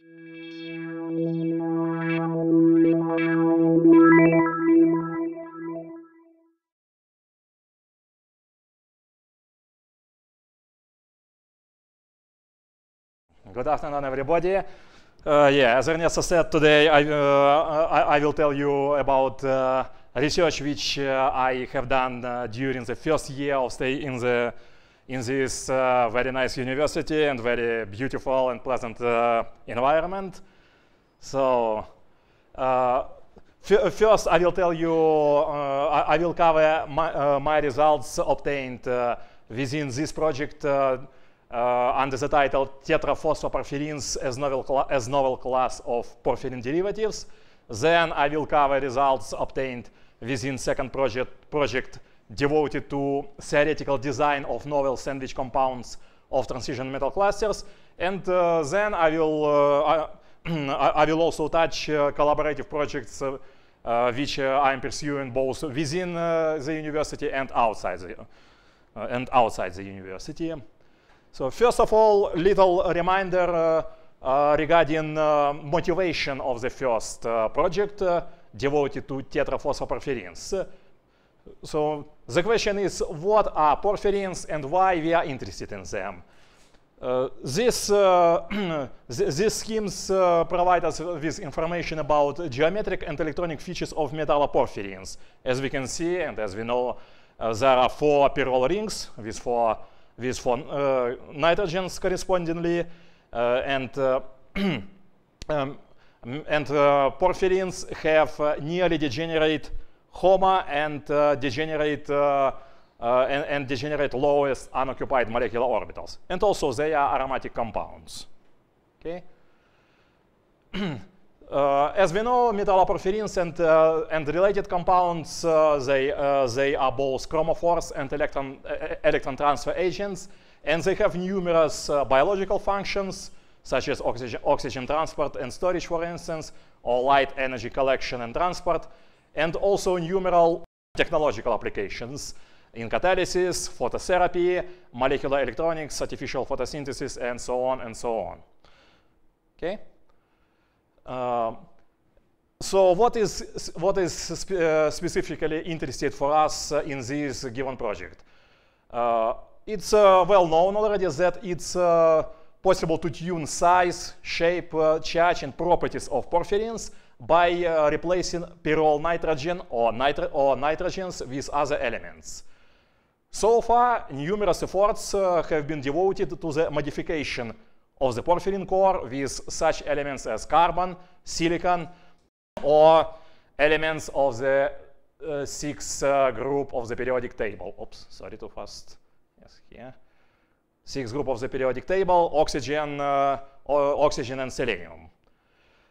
Good afternoon, everybody. Uh, yeah, as Ernesto said, today I, uh, I, I, will tell you about uh, research which uh, I have done uh, during the first year of stay in the in this uh, very nice university and very beautiful and pleasant uh, environment. So uh, first, I will tell you, uh, I, I, will cover my, uh, my results obtained uh, within this project under the title Tetraphosphoporphyrins as novel, as novel class of porphyrin derivatives. Then I will cover results obtained within second project, project devoted to theoretical design of novel sandwich compounds of transition metal clusters. And uh, then I will, uh, I, I, will also touch uh, collaborative projects uh, uh, which uh, I am pursuing both within the university and outside the, and outside the university. So first of all, little reminder regarding motivation of the first project devoted to tetraphosphoporphyrins. So the question is, what are porphyrins and why we are interested in them? Uh, this, uh, these schemes uh, provide us with information about geometric and electronic features of metalloporphyrins. As we can see and as we know, uh, there are four pyrrole rings with four, with four uh, nitrogens correspondingly, uh, and, um, and porphyrins have nearly degenerate HOMA and uh, degenerate uh, uh, and, and, degenerate lowest unoccupied molecular orbitals. And also they are aromatic compounds. Okay. Uh, as we know, metalloporphyrins and uh, and related compounds they they are both chromophores and electron electron transfer agents, and they have numerous biological functions such as oxygen, oxygen transport and storage, for instance, or light energy collection and transport and also numeral technological applications in catalysis, phototherapy, molecular electronics, artificial photosynthesis, and so on and so on. Okay. Um, so what is, what is spe uh, specifically interested for us uh, in this given project? Uh, it's uh, well known already that it's uh, possible to tune size, shape, uh, charge, and properties of porphyrins by uh, replacing pyrrole nitrogen or, or, nitrogens with other elements. So far, numerous efforts uh, have been devoted to the modification of the porphyrin core with such elements as carbon, silicon, or elements of the uh, sixth uh, group of the periodic table. Oops, sorry, too fast. Yes, here. Sixth group of the periodic table, oxygen, uh, oxygen and selenium.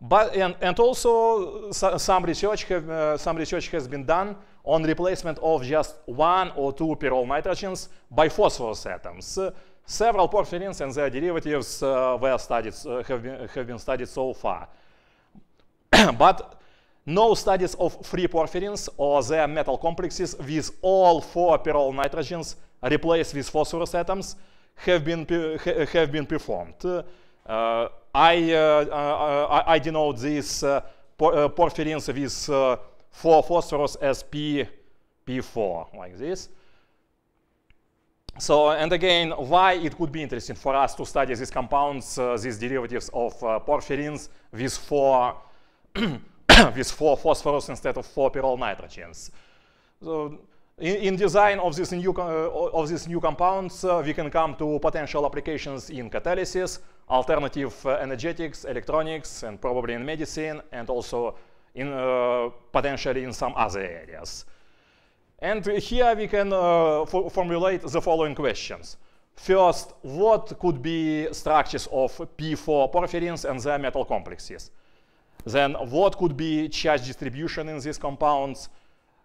But, and, and also some, research have, uh, some research has been done on replacement of just one or two pyrrole nitrogens by phosphorus atoms. Uh, several porphyrins and their derivatives uh, were studied, uh, have, been, have been studied so far. but no studies of free porphyrins or their metal complexes with all four pyrrole nitrogens replaced with phosphorus atoms have been, have been performed. Uh, uh, uh, I, I, denote this por porphyrins with four phosphorus as P, P4, like this. So, and again, why it could be interesting for us to study these compounds, uh, these derivatives of uh, porphyrins with four, with four phosphorus instead of four pyrrole nitrogens. So, in, in design of these new, uh, of these new compounds, we can come to potential applications in catalysis, alternative uh, energetics, electronics, and probably in medicine, and also in uh, potentially in some other areas. And here we can uh, formulate the following questions. First, what could be structures of P4 porphyrins and their metal complexes? Then what could be charge distribution in these compounds?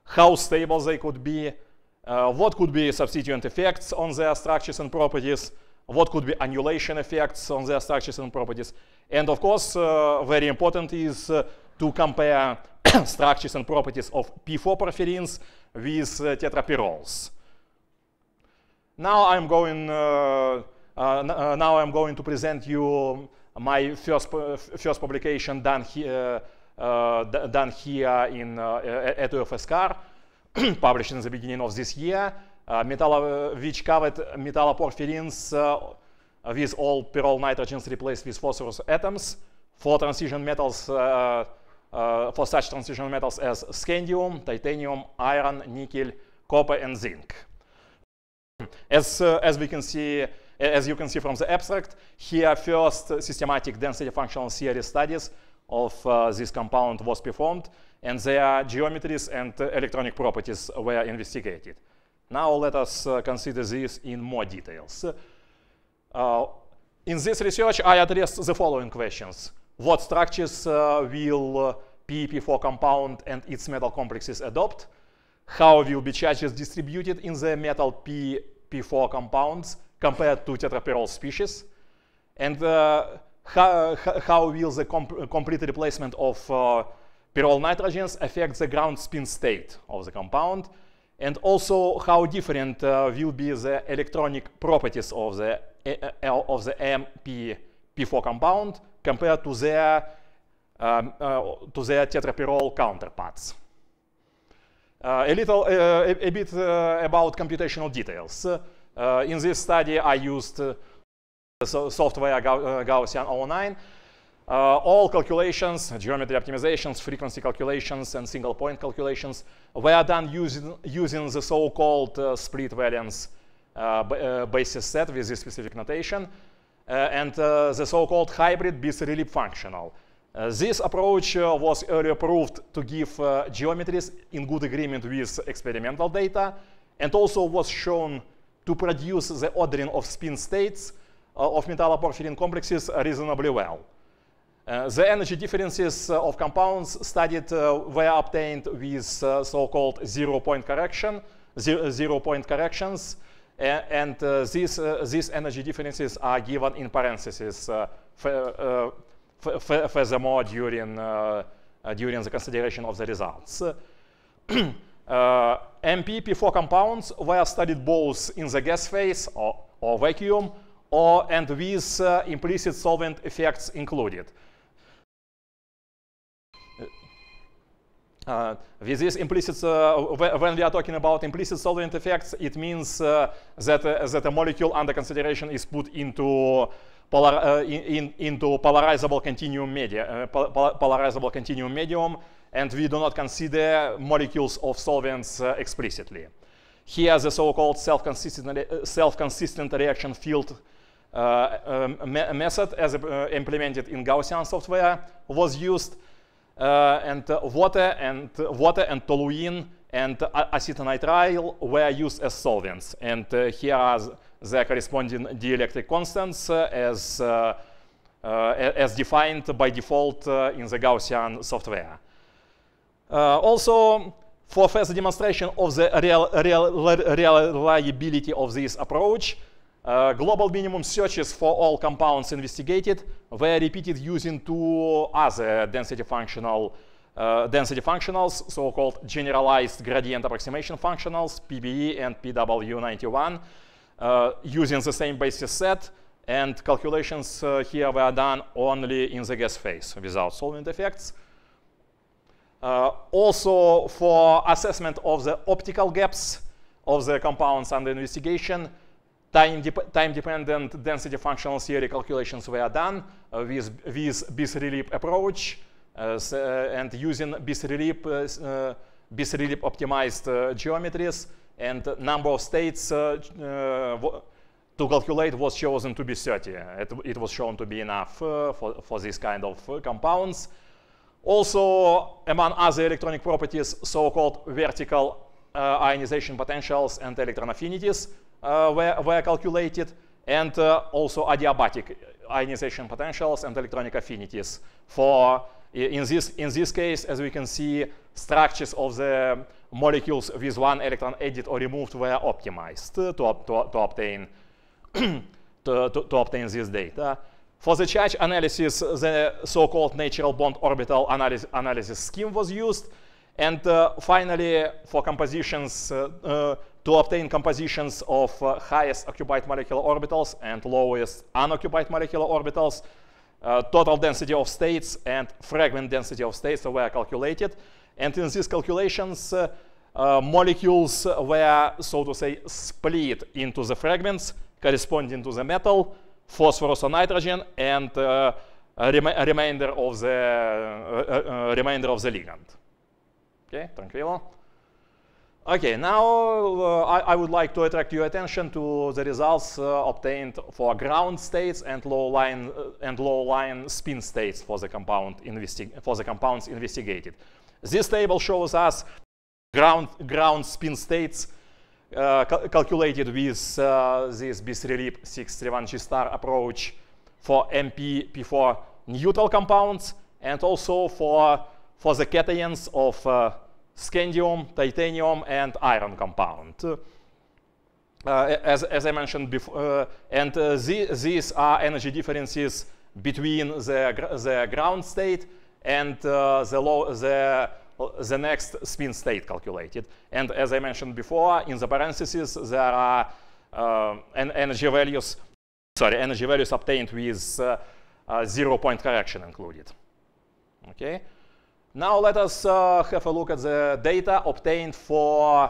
How stable they could be? Uh, what could be substituent effects on their structures and properties? what could be annulation effects on their structures and properties. And of course, uh, very important is uh, to compare structures and properties of P4 porphyrins with uh, tetrapyrols. Now I'm going uh, uh, uh, now I'm going to present you my first first publication done here done here in uh, at UFSCar, published in the beginning of this year which covered metalloporphyrins with all pyrrole nitrogens replaced with phosphorus atoms for transition metals, uh, uh, for such transition metals as scandium, titanium, iron, nickel, copper, and zinc. As, uh, as we can see, as you can see from the abstract, here first systematic density functional theory studies of uh, this compound was performed, and their geometries and electronic properties were investigated. Now let us uh, consider this in more details. Uh, in this research, I addressed the following questions. What structures uh, will PEP4 compound and its metal complexes adopt? How will be charges distributed in the metal PEP4 compounds compared to tetrapyrrole species? And uh, how, how, will the comp complete replacement of uh, pyrrole nitrogens affect the ground spin state of the compound? and also how different uh, will be the electronic properties of the, of the MP P4 compound compared to their, um, uh, to their tetrapyrrole counterparts. Uh, a little, a, a, bit about computational details. in this study, I used software Gaussian 09 uh, all calculations, geometry optimizations, frequency calculations, and single point calculations were done using, using the so-called uh, split valence uh, uh, basis set with this specific notation, uh, and uh, the so-called hybrid is really functional. this approach was earlier proved to give geometries in good agreement with experimental data, and also was shown to produce the ordering of spin states of metalloporphyrin complexes reasonably well. Uh, the energy differences uh, of compounds studied uh, were obtained with uh, so-called zero-point correction, zero-point corrections, and these, these energy differences are given in parentheses furthermore during, during the consideration of the results. MPP4 compounds were studied both in the gas phase or, or vacuum or, and with implicit solvent effects included. Uh, with this implicit, uh, when we are talking about implicit solvent effects, it means uh, that, э, that a molecule under consideration is put into, polar, in, into polarizable continuum media, polarizable continuum medium, and we do not consider molecules of solvents explicitly. Here, the so-called uh, self-consistent self reaction field uh, um, me method as uh, implemented in Gaussian software was used uh, and uh, water and uh, water and toluene and acetonitrile were used as solvents. And here are the corresponding dielectric constants as as defined by default in the Gaussian software. also, for further demonstration of the real, real, reliability of this approach, Э, global minimum searches for all compounds investigated were repeated using two other density functional uh, density functionals, so-called generalized gradient approximation functionals, PBE and PW91, uh, э, using the same basis set, and calculations here were done only in the gas phase without solvent effects. also, for assessment of the optical gaps of the compounds under investigation, time-dependent time density functional theory calculations were done uh, with, with BIS-RELIP approach uh, uh, and using BIS-RELIP uh, BIS uh, optimized uh, geometries and number of states to calculate was chosen to be 30. It, it was shown to be enough for, for this kind of compounds. Also, among other electronic properties, so-called vertical uh, ionization potentials and electron affinities uh, were, were calculated, and uh, also adiabatic ionization potentials and electronic affinities for in this, in this case, as we can see, structures of the molecules with one electron added or removed were optimized to, to, to obtain to, to, obtain this data. For the charge analysis, the so-called natural bond orbital analysis, analysis scheme was used. And uh, finally, for compositions, uh, uh, to obtain compositions of highest occupied molecular orbitals and lowest unoccupied molecular orbitals, total density of states and fragment density of states were calculated. And in these calculations, uh, molecules were, so to say, split into the fragments corresponding to the metal, phosphorus or nitrogen, and uh, a, rem a remainder of the uh, remainder of the ligand. Okay, tranquilo. Okay, now uh, I, I, would like to attract your attention to the results uh, obtained for ground states and low line uh, and low line spin states for the compound for the compounds investigated. This table shows us ground ground spin states uh, cal calculated with uh, this Bisrelip 631G star approach for MP P4 neutral compounds and also for for the cations of uh, scandium, titanium, and iron compound. Uh, as, as, I mentioned before, uh, and uh, the, these are energy differences between the, gr the ground state and uh, the, low, the, the next spin state calculated. And as I mentioned before, in the parentheses, there are en energy values, sorry, energy values obtained with zero point correction included. Okay. Now let us uh, have a look at the data obtained for,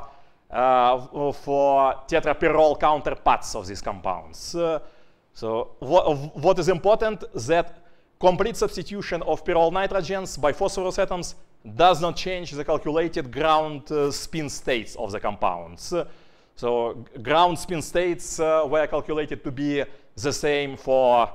uh, for tetrapyrrole counterparts of these compounds. Uh, so what is important that complete substitution of pyrrole nitrogens by phosphorus atoms does not change the calculated ground uh, spin states of the compounds. Uh, so ground spin states uh, were calculated to be the same for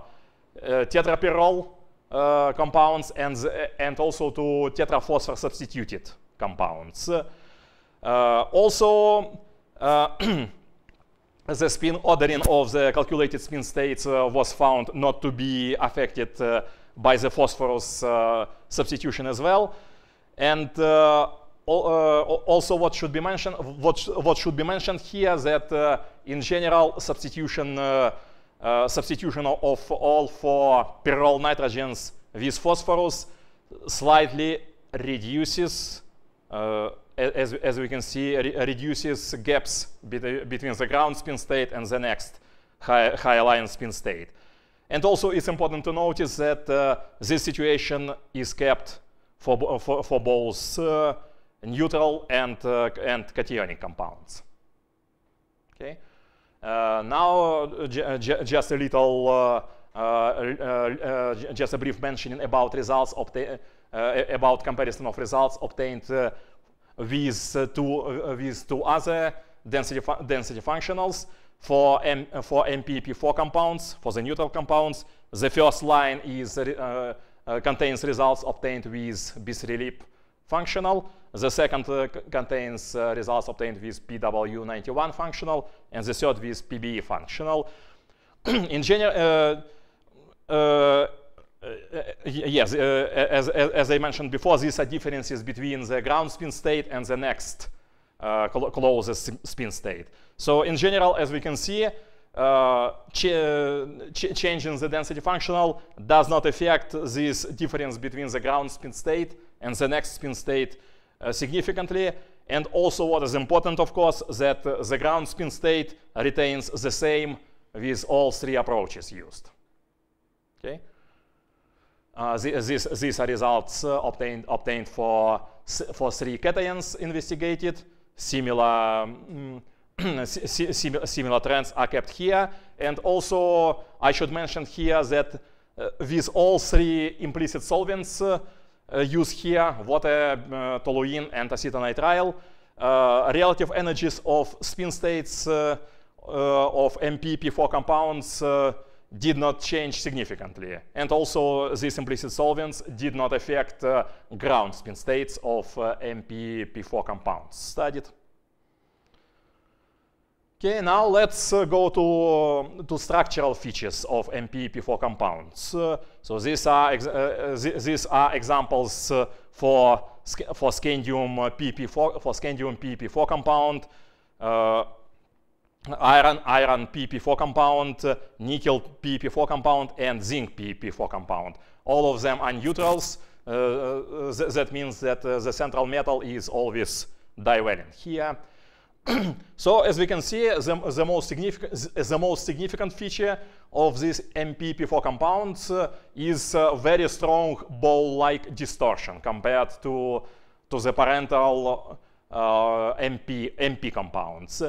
tetrapyrrole uh, compounds and, uh, and also to tetraphosphor substituted compounds. Uh, also, the spin ordering of the calculated spin states was found not to be affected by the phosphorus substitution as well. And uh, also what should be mentioned what, sh what should be mentioned here that uh, in general substitution uh, Э, substitution of all four pyrrol nitrogens with phosphorus slightly reduces, uh, as, as we can see, re reduces gaps between the ground spin state and the next high, high alliance spin state. And also it's important to notice that uh, this situation is kept for, for, for both uh, neutral and, uh, and cationic compounds. Okay. Uh, now, uh, uh, just a little, just a brief mentioning about results about comparison of results obtained with two with two other density fu density functionals for M for MPP4 compounds for the neutral compounds. The first line is contains results obtained with BCLIP functional. The second uh, contains uh, results obtained with PW91 functional, and the third with PBE functional. in general, uh, yes, as, as, I mentioned before, these are differences between the ground spin state and the next uh, closest spin state. So in general, as we can see, uh, ch ch changing the density functional does not affect this difference between the ground spin state and the next spin state uh, significantly. And also what is important, of course, that uh, the ground spin state retains the same with all three approaches used. Okay? Uh, these are results uh, obtained, obtained for, for three cations investigated. Similar, um, similar trends are kept here. And also, I should mention here that uh, with all three implicit solvents, uh, uh, use here, water, uh, toluene, and acetonitrile. relative uh, energies of spin states of MPP4 compounds did not change significantly. And also, these implicit solvents did not affect ground spin states of MPP4 compounds studied. Okay, now let's uh, go to, um, to structural features of MPP4 compounds. Uh, so these are, uh, uh these are examples uh, for, for scandium uh, PP4, for scandium PP4 compound, iron, iron PP4 compound, nickel PP4 compound, and zinc PP4 compound. All of them are neutrals. Th that means that the central metal is always divalent here. so as we can see, the, the, most the, most significant feature of this MPP4 compounds uh, is uh, very strong ball-like distortion compared to, to the parental uh, MP, MP compounds.